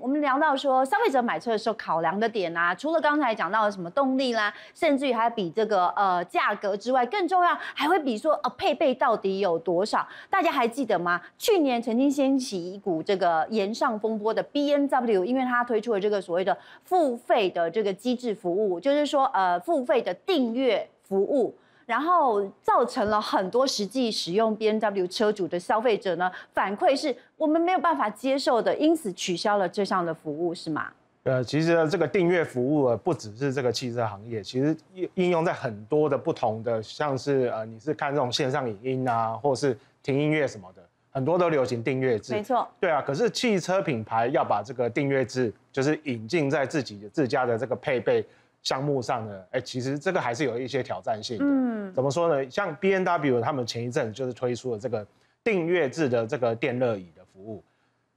我们聊到说，消费者买车的时候考量的点啊，除了刚才讲到的什么动力啦，甚至于还比这个呃价格之外更重要，还会比说呃配备到底有多少，大家还记得吗？去年曾经掀起一股这个沿上风波的 B N W，因为它推出了这个所谓的付费的这个机制服务，就是说呃付费的订阅服务。然后造成了很多实际使用 B N W 车主的消费者呢反馈是我们没有办法接受的，因此取消了这项的服务是吗？呃，其实这个订阅服务啊，不只是这个汽车行业，其实应用在很多的不同的，像是呃，你是看这种线上影音啊，或是听音乐什么的，很多都流行订阅制，没错，对啊。可是汽车品牌要把这个订阅制就是引进在自己的自家的这个配备。项目上呢，哎，其实这个还是有一些挑战性的。嗯，怎么说呢？像 B N W 他们前一阵就是推出了这个订阅制的这个电热椅的服务，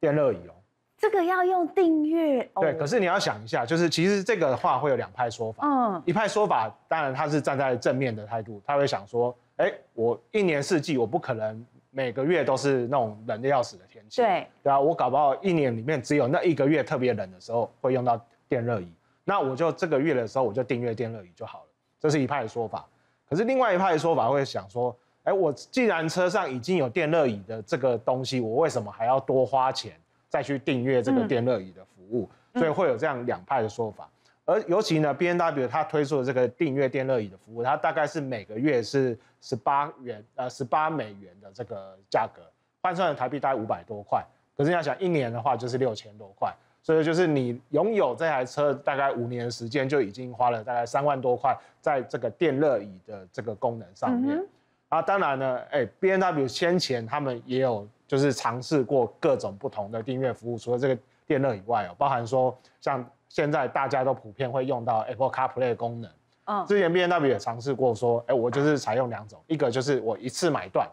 电热椅哦，这个要用订阅。对，可是你要想一下，就是其实这个话会有两派说法。嗯，一派说法当然他是站在正面的态度，他会想说，哎，我一年四季我不可能每个月都是那种冷的要死的天气，对，对啊，我搞不好一年里面只有那一个月特别冷的时候会用到电热椅。那我就这个月的时候我就订阅电热椅就好了，这是一派的说法。可是另外一派的说法会想说，哎，我既然车上已经有电热椅的这个东西，我为什么还要多花钱再去订阅这个电热椅的服务？所以会有这样两派的说法。而尤其呢，B N W 它推出的这个订阅电热椅的服务，它大概是每个月是十八元呃十八美元的这个价格，换算成台币大概五百多块。可是你要想一年的话就是六千多块。所以就是你拥有这台车大概五年时间，就已经花了大概三万多块在这个电热椅的这个功能上面。啊，当然呢，哎，B&N W 先前他们也有就是尝试过各种不同的订阅服务，除了这个电热以外哦，包含说像现在大家都普遍会用到 Apple CarPlay 的功能。嗯，之前 B&N W 也尝试过说，哎，我就是采用两种，一个就是我一次买断，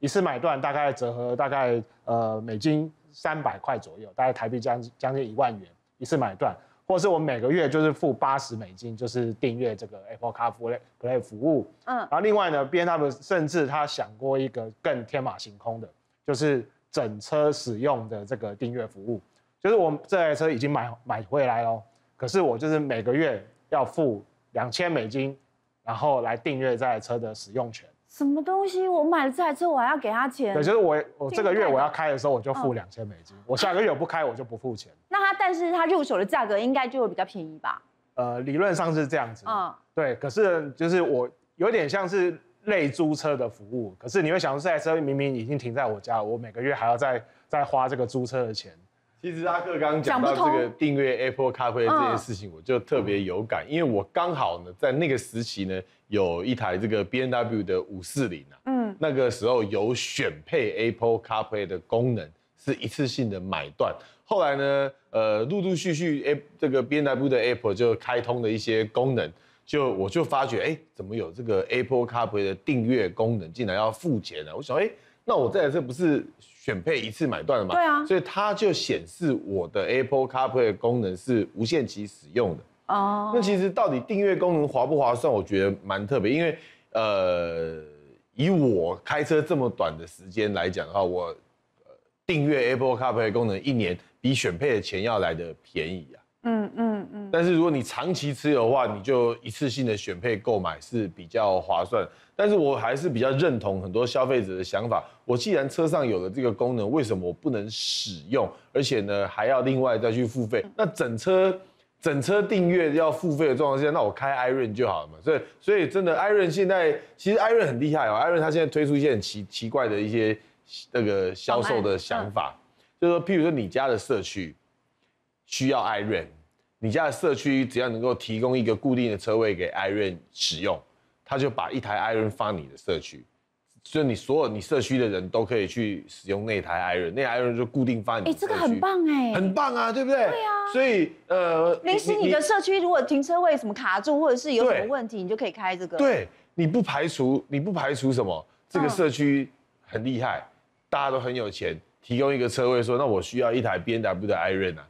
一次买断大概折合大概呃美金。三百块左右，大概台币将近将近一万元一次买断，或是我每个月就是付八十美金，就是订阅这个 Apple CarPlay Play 服务。嗯，然后另外呢，B N W 甚至他想过一个更天马行空的，就是整车使用的这个订阅服务，就是我这台车已经买买回来喽，可是我就是每个月要付两千美金，然后来订阅这台车的使用权。什么东西？我买了这台车，我还要给他钱？对，就是我，我这个月我要开的时候，我就付两千美金。我下个月我不开，我就不付钱。那他，但是他入手的价格应该就会比较便宜吧？呃，理论上是这样子。嗯，对。可是就是我有点像是类租车的服务。可是你会想说，这台车明明已经停在我家，我每个月还要再再花这个租车的钱。其实阿克刚讲到这个订阅 Apple Coffee 这件事情，我就特别有感，因为我刚好呢在那个时期呢有一台这个 b N w 的五四零啊，嗯，那个时候有选配 Apple c r p l a y 的功能，是一次性的买断。后来呢，呃，陆陆续续，诶，这个 b N w 的 Apple 就开通了一些功能，就我就发觉，哎，怎么有这个 Apple c r p l a y 的订阅功能，竟然要付钱呢？我想，哎。那我这车不是选配一次买断了嘛？对啊，所以它就显示我的 Apple CarPlay 功能是无限期使用的。哦，那其实到底订阅功能划不划算？我觉得蛮特别，因为呃，以我开车这么短的时间来讲的话，我订阅 Apple CarPlay 功能一年比选配的钱要来的便宜啊。嗯嗯嗯，但是如果你长期持有的话，你就一次性的选配购买是比较划算。但是我还是比较认同很多消费者的想法，我既然车上有了这个功能，为什么我不能使用？而且呢，还要另外再去付费？那整车整车订阅要付费的状况下，那我开 Iron 就好了嘛？所以所以真的，Iron 现在其实 Iron 很厉害哦，Iron 它现在推出一些很奇奇怪的一些那个销售的想法，就是说譬如说你家的社区。需要 Iron，你家的社区只要能够提供一个固定的车位给 Iron 使用，他就把一台 Iron 发你的社区，以你所有你社区的人都可以去使用那台 Iron，那 Iron 就固定发你。哎，这个很棒哎，很棒啊，对不对？对啊。所以呃，临时你的社区如果停车位什么卡住或者是有什么问题，你就可以开这个。对，你不排除你不排除什么？这个社区很厉害，大家都很有钱，提供一个车位说，那我需要一台 B N W 的 Iron 啊。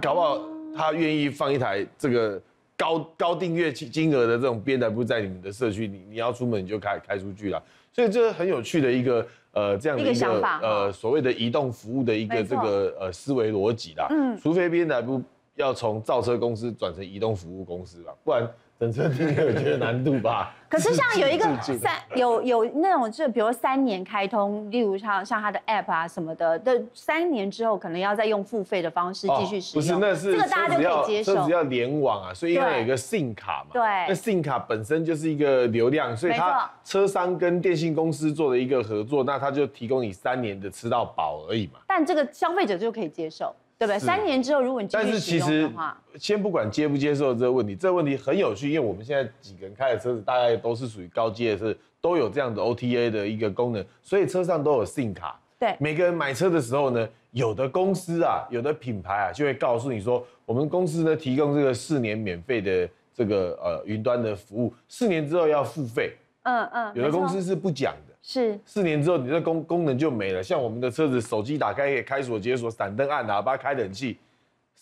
搞不好他愿意放一台这个高高订阅金额的这种编的不在你们的社区，你你要出门你就开开出去了，所以这是很有趣的一个呃这样的一个呃所谓的移动服务的一个这个呃思维逻辑啦，嗯，除非编的不要从造车公司转成移动服务公司吧，不然。本车应有觉得难度吧？可是像有一个三有有那种，就比如三年开通，例如像像它的 App 啊什么的，的三年之后可能要再用付费的方式继续使用。不是，那是这个大家就可以接受，车子要联网啊，所以因为有一个 SIM 卡嘛。对，那 SIM 卡本身就是一个流量，所以它车商跟电信公司做的一个合作，那它就提供你三年的吃到饱而已嘛。但这个消费者就可以接受。三年之后，如果你继续使用的话，先不管接不接受这个问题，这问题很有趣，因为我们现在几个人开的车子，大概都是属于高阶的车，都有这样的 OTA 的一个功能，所以车上都有 SIM 卡。对，每个人买车的时候呢，有的公司啊，有的品牌啊，就会告诉你说，我们公司呢提供这个四年免费的这个呃云端的服务，四年之后要付费。嗯嗯，有的公司是不讲的。是四年之后，你的功功能就没了。像我们的车子、手机打开可以开锁、解锁、闪灯、按喇叭、开冷气，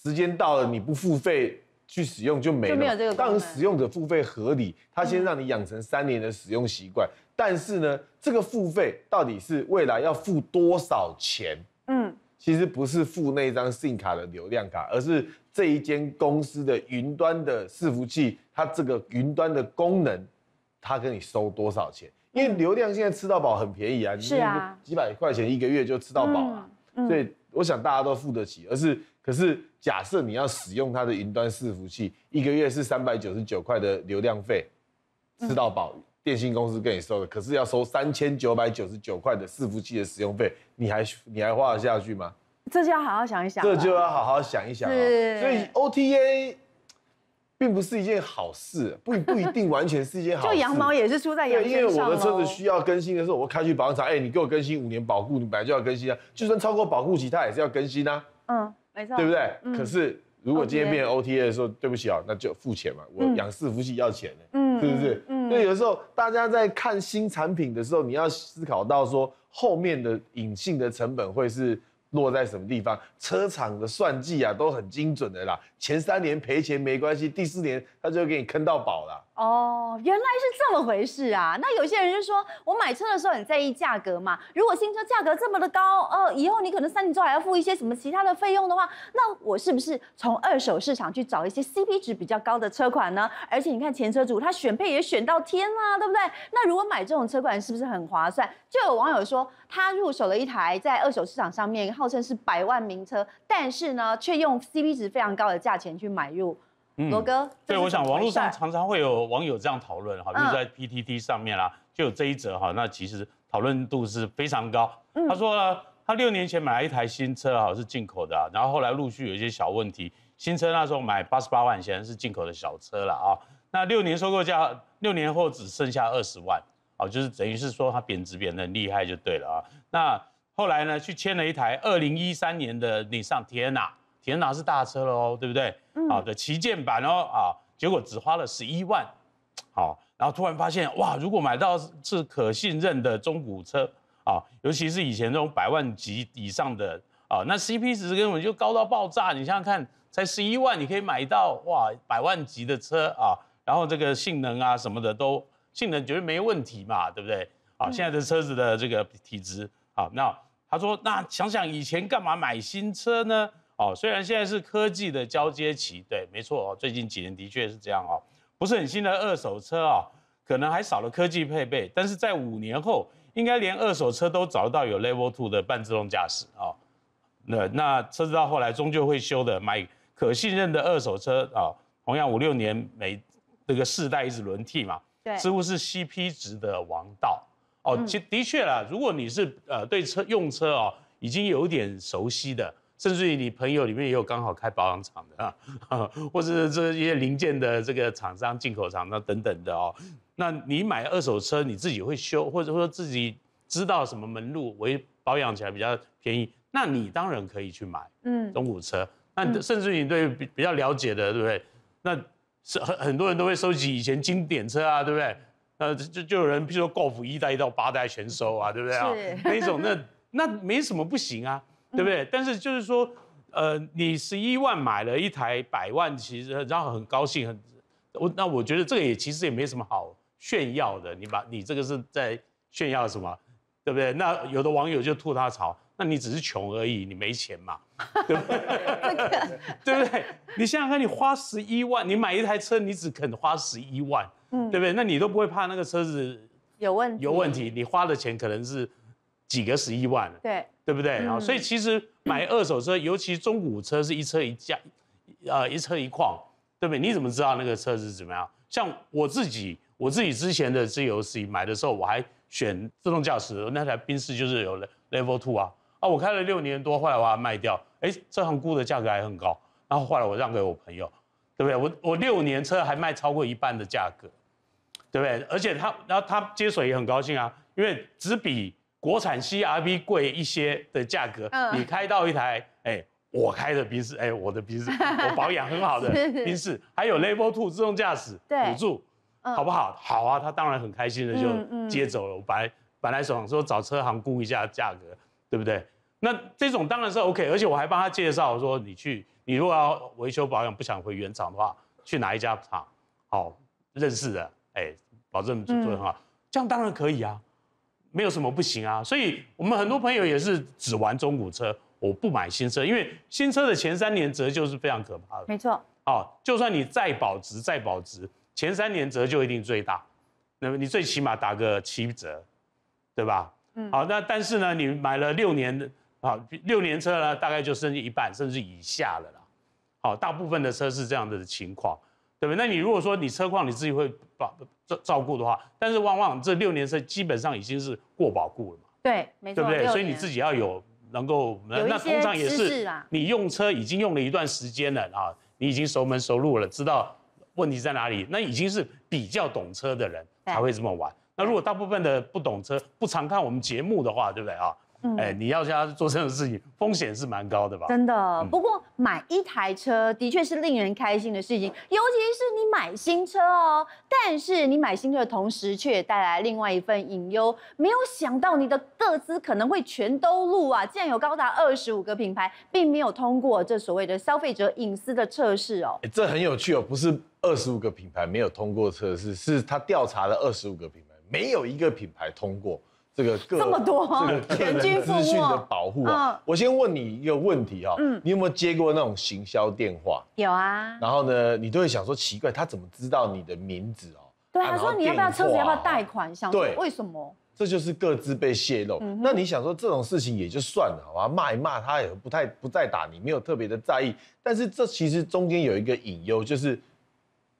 时间到了你不付费去使用就没了。没有这个当使用者付费合理，他先让你养成三年的使用习惯。但是呢，这个付费到底是未来要付多少钱？嗯，其实不是付那张 SIM 卡的流量卡，而是这一间公司的云端的伺服器，它这个云端的功能，它跟你收多少钱？因为流量现在吃到饱很便宜啊，是啊，几百块钱一个月就吃到饱了，所以我想大家都付得起。而是，可是假设你要使用它的云端伺服器，一个月是三百九十九块的流量费，吃到饱，电信公司跟你收的，可是要收三千九百九十九块的伺服器的使用费，你还你还花得下去吗？这就要好好想一想。这就要好好想一想。是。所以 OTA。并不是一件好事，不不一定完全是一件好事。就羊毛也是出在羊身上。因为我的车子需要更新的时候，我开去保养厂，哎，你给我更新五年保护，你本来就要更新啊，就算超过保护期，它也是要更新啊。嗯，没错，对不对？嗯。可是如果今天变成 OTA 的时候，对不起啊，那就付钱嘛，我养四服器要钱嗯，是不是？嗯。所以有时候大家在看新产品的时候，你要思考到说后面的隐性的成本会是。落在什么地方，车厂的算计啊，都很精准的啦。前三年赔钱没关系，第四年他就给你坑到宝了。哦，原来是这么回事啊！那有些人就说，我买车的时候很在意价格嘛。如果新车价格这么的高，呃，以后你可能三年之后还要付一些什么其他的费用的话，那我是不是从二手市场去找一些 C P 值比较高的车款呢？而且你看前车主他选配也选到天啦，对不对？那如果买这种车款是不是很划算？就有网友说，他入手了一台在二手市场上面号称是百万名车，但是呢，却用 C P 值非常高的价钱去买入。罗哥，所我想网络上常常会有网友这样讨论哈，就是在 PTT 上面啦，就有这一则哈，那其实讨论度是非常高。他说呢，他六年前买了一台新车哈，是进口的，然后后来陆续有一些小问题。新车那时候买八十八万，显然是进口的小车了啊。那六年收购价，六年后只剩下二十万，哦，就是等于是说它贬值贬很厉害就对了啊。那后来呢，去签了一台二零一三年的日上天籁。田哪，是大车喽，对不对？好的旗舰版哦，啊，结果只花了十一万，好，然后突然发现，哇，如果买到是可信任的中古车啊，尤其是以前那种百万级以上的啊，那 CP 值根本就高到爆炸。你想想看，才十一万，你可以买到哇百万级的车啊，然后这个性能啊什么的都性能绝对没问题嘛，对不对？啊，现在的车子的这个体值好，那他说，那想想以前干嘛买新车呢？哦，虽然现在是科技的交接期，对，没错哦。最近几年的确是这样哦，不是很新的二手车哦，可能还少了科技配备，但是在五年后，应该连二手车都找到有 Level Two 的半自动驾驶哦。那那车子到后来终究会修的，买可信任的二手车啊。同样五六年每那个世代一直轮替嘛，对，似乎是 CP 值的王道。哦，其的确啦，如果你是呃对车用车哦，已经有点熟悉的。甚至于你朋友里面也有刚好开保养厂的啊，或者是这些零件的这个厂商、进口厂商等等的哦。那你买二手车，你自己会修，或者说自己知道什么门路为保养起来比较便宜，那你当然可以去买嗯，中古车。那甚至你对比比较了解的，对不对？那是很很多人都会收集以前经典车啊，对不对？那就就有人比如说 o 尔 f 一代到八代全收啊，对不对啊？那一种那 那没什么不行啊。对不对？但是就是说，呃，你十一万买了一台百万，其实然后很高兴，很我那我觉得这个也其实也没什么好炫耀的。你把你这个是在炫耀什么？对不对？那有的网友就吐他槽，那你只是穷而已，你没钱嘛，对不对？对不对？你想想看，你花十一万，你买一台车，你只肯花十一万，嗯，对不对？那你都不会怕那个车子有问题？有问题，你花的钱可能是几个十一万，对。对不对啊？所以其实买二手车，尤其中古车，是一车一价，呃，一车一况，对不对？你怎么知道那个车子怎么样？像我自己，我自己之前的自由 C 买的时候，我还选自动驾驶，那台宾士就是有 Level Two 啊，啊，我开了六年多，后来我把它卖掉，哎，这很估的价格还很高，然后后来我让给我朋友，对不对？我我六年车还卖超过一半的价格，对不对？而且他然后他接水也很高兴啊，因为只比。国产 CRV 贵一些的价格，你开到一台，哎，我开的宾士，哎，我的宾士，我保养很好的宾士，还有 Level Two 自动驾驶辅助，好不好？好啊，他当然很开心的就接走了。我本来本来想说找车行估一下价格，对不对？那这种当然是 OK，而且我还帮他介绍说，你去，你如果要维修保养不想回原厂的话，去哪一家厂好？认识的，哎，保证做的很好，这样当然可以啊。没有什么不行啊，所以我们很多朋友也是只玩中古车，我不买新车，因为新车的前三年折旧是非常可怕的。没错，好，就算你再保值再保值，前三年折旧一定最大，那么你最起码打个七折，对吧？嗯，好，那但是呢，你买了六年的啊，六年车呢，大概就剩一半甚至以下了啦。好，大部分的车是这样的情况。对不对？那你如果说你车况你自己会保照照顾的话，但是往往这六年车基本上已经是过保固了嘛。对，没错，对不对？所以你自己要有能够，那通常也是你用车已经用了一段时间了啊，你已经熟门熟路了，知道问题在哪里，那已经是比较懂车的人才会这么玩。那如果大部分的不懂车、不常看我们节目的话，对不对啊？哎，你要叫他做这种事情，风险是蛮高的吧？真的，不过买一台车的确是令人开心的事情，尤其是你买新车哦。但是你买新车的同时，却带来另外一份隐忧，没有想到你的个资可能会全都录啊！竟然有高达二十五个品牌，并没有通过这所谓的消费者隐私的测试哦。这很有趣哦，不是二十五个品牌没有通过测试，是他调查了二十五个品牌，没有一个品牌通过。这个这么多，这个全军资讯的保护啊。我先问你一个问题啊，嗯，你有没有接过那种行销电话？有啊。然后呢，你都会想说，奇怪，他怎么知道你的名字哦？对啊，说你要不要车，子要不要贷款，想说为什么？这就是各自被泄露。那你想说这种事情也就算了好吧，骂一骂他也不太不再打你，没有特别的在意。但是这其实中间有一个隐忧，就是。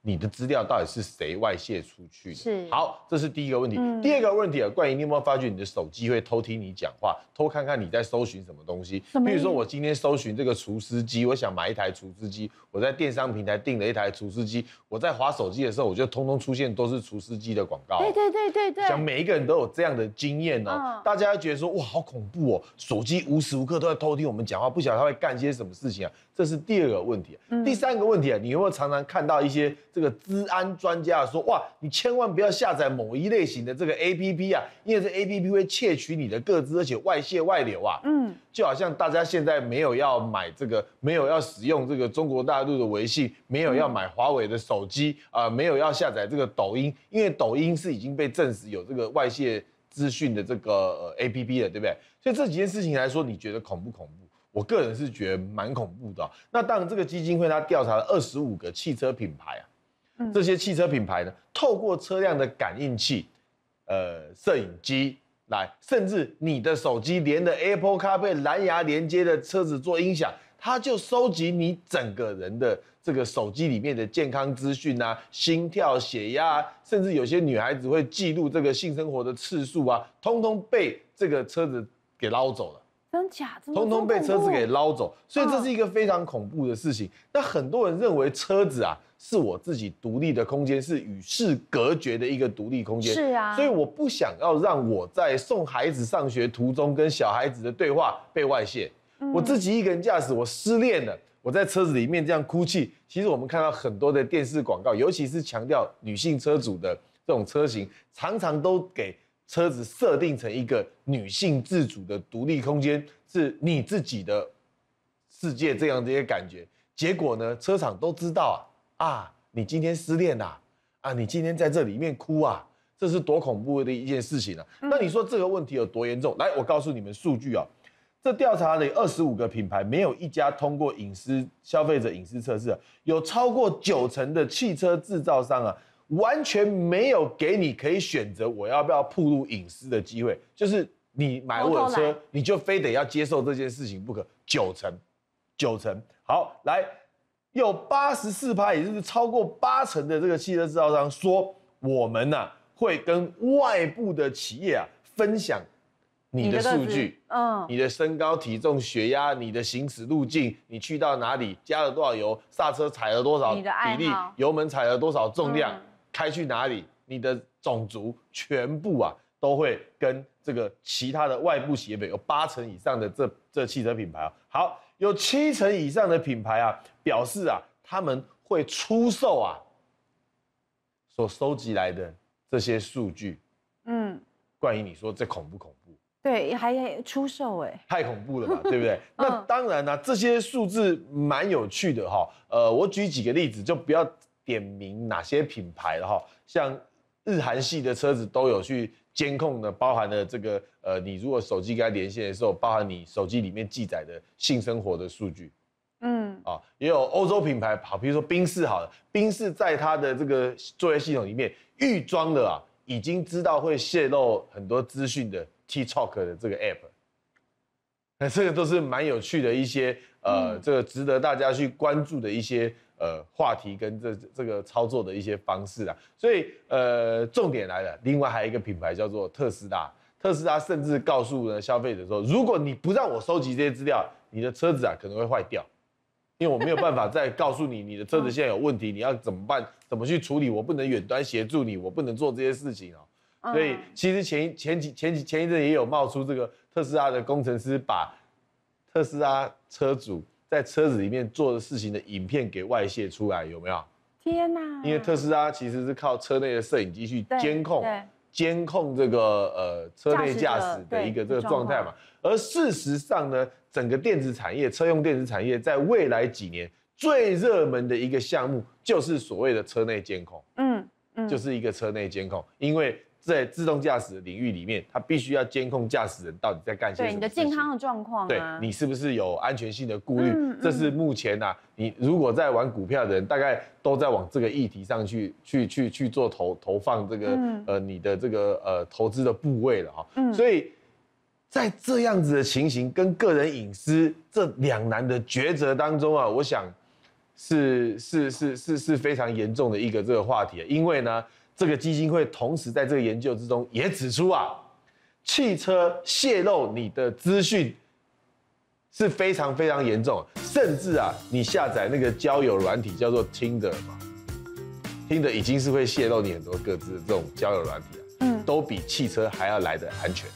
你的资料到底是谁外泄出去？是好，这是第一个问题。第二个问题啊，关于你有没有发觉你的手机会偷听你讲话，偷看看你在搜寻什么东西？比如说我今天搜寻这个除师机，我想买一台除师机，我在电商平台订了一台除师机，我在滑手机的时候，我就通通出现都是除师机的广告。对对对对对。想每一个人都有这样的经验呢，大家觉得说哇好恐怖哦，手机无时无刻都在偷听我们讲话，不晓得它会干些什么事情啊？这是第二个问题。第三个问题啊，你有没有常常看到一些？这个治安专家说哇，你千万不要下载某一类型的这个 A P P 啊，因为这 A P P 会窃取你的个资，而且外泄外流啊。嗯，就好像大家现在没有要买这个，没有要使用这个中国大陆的微信，没有要买华为的手机啊，没有要下载这个抖音，因为抖音是已经被证实有这个外泄资讯的这个 A P P 了，对不对？所以这几件事情来说，你觉得恐不恐怖？我个人是觉得蛮恐怖的。那当然，这个基金会它调查了二十五个汽车品牌啊。这些汽车品牌呢，透过车辆的感应器、呃摄影机来，甚至你的手机连的 Apple CarPlay 蓝牙连接的车子做音响，它就收集你整个人的这个手机里面的健康资讯啊，心跳、血压，甚至有些女孩子会记录这个性生活的次数啊，通通被这个车子给捞走了。通通被车子给捞走，所以这是一个非常恐怖的事情。那很多人认为车子啊是我自己独立的空间，是与世隔绝的一个独立空间。是啊，所以我不想要让我在送孩子上学途中跟小孩子的对话被外泄。我自己一个人驾驶，我失恋了，我在车子里面这样哭泣。其实我们看到很多的电视广告，尤其是强调女性车主的这种车型，常常都给。车子设定成一个女性自主的独立空间，是你自己的世界，这样的一些感觉。结果呢，车厂都知道啊，啊，你今天失恋啦、啊，你今天在这里面哭啊，这是多恐怖的一件事情啊！那你说这个问题有多严重？来，我告诉你们数据啊，这调查了二十五个品牌，没有一家通过隐私消费者隐私测试，有超过九成的汽车制造商啊。完全没有给你可以选择我要不要铺露隐私的机会，就是你买我的车，你就非得要接受这件事情不可，九成，九成。好，来，有八十四趴，也就是超过八成的这个汽车制造商说，我们呢会跟外部的企业啊分享你的数据，嗯，你的身高、体重、血压、你的行驶路径、你去到哪里、加了多少油、刹车踩了多少比例、油门踩了多少重量。开去哪里？你的种族全部啊都会跟这个其他的外部企业有八成以上的这这汽车品牌啊，好，有七成以上的品牌啊表示啊他们会出售啊所收集来的这些数据。嗯，关于你说这恐不恐怖？对，还出售哎，太恐怖了吧，对不对？那当然啦，这些数字蛮有趣的哈。呃，我举几个例子，就不要。点名哪些品牌的哈，像日韩系的车子都有去监控的，包含了这个呃，你如果手机跟它连线的时候，包含你手机里面记载的性生活的数据，嗯，啊，也有欧洲品牌，好，比如说宾士，好了，宾士在它的这个作业系统里面预装的啊，已经知道会泄露很多资讯的 TikTok 的这个 App，那这个都是蛮有趣的一些呃，这个值得大家去关注的一些。呃，话题跟这这个操作的一些方式啊，所以呃，重点来了。另外还有一个品牌叫做特斯拉，特斯拉甚至告诉了消费者说，如果你不让我收集这些资料，你的车子啊可能会坏掉，因为我没有办法再告诉你你的车子现在有问题，你要怎么办，怎么去处理，我不能远端协助你，我不能做这些事情哦。所以其实前前几前几前一阵也有冒出这个特斯拉的工程师把特斯拉车主。在车子里面做的事情的影片给外泄出来有没有？天哪！因为特斯拉其实是靠车内的摄影机去监控，监控这个呃车内驾驶的一个这个状态嘛。而事实上呢，整个电子产业，车用电子产业，在未来几年最热门的一个项目就是所谓的车内监控。嗯嗯，就是一个车内监控，因为。在自动驾驶领域里面，它必须要监控驾驶人到底在干些对你的健康的状况，对你是不是有安全性的顾虑？这是目前啊，你如果在玩股票的人，大概都在往这个议题上去去去去做投投放这个呃你的这个呃投资的部位了哈。嗯，所以在这样子的情形跟个人隐私这两难的抉择当中啊，我想是是是是是非常严重的一个这个话题，因为呢。这个基金会同时在这个研究之中也指出啊，汽车泄露你的资讯是非常非常严重，甚至啊，你下载那个交友软体叫做 Tinder 嘛 t i n d e r 已经是会泄露你很多各自的这种交友软体啊，嗯，都比汽车还要来的安全。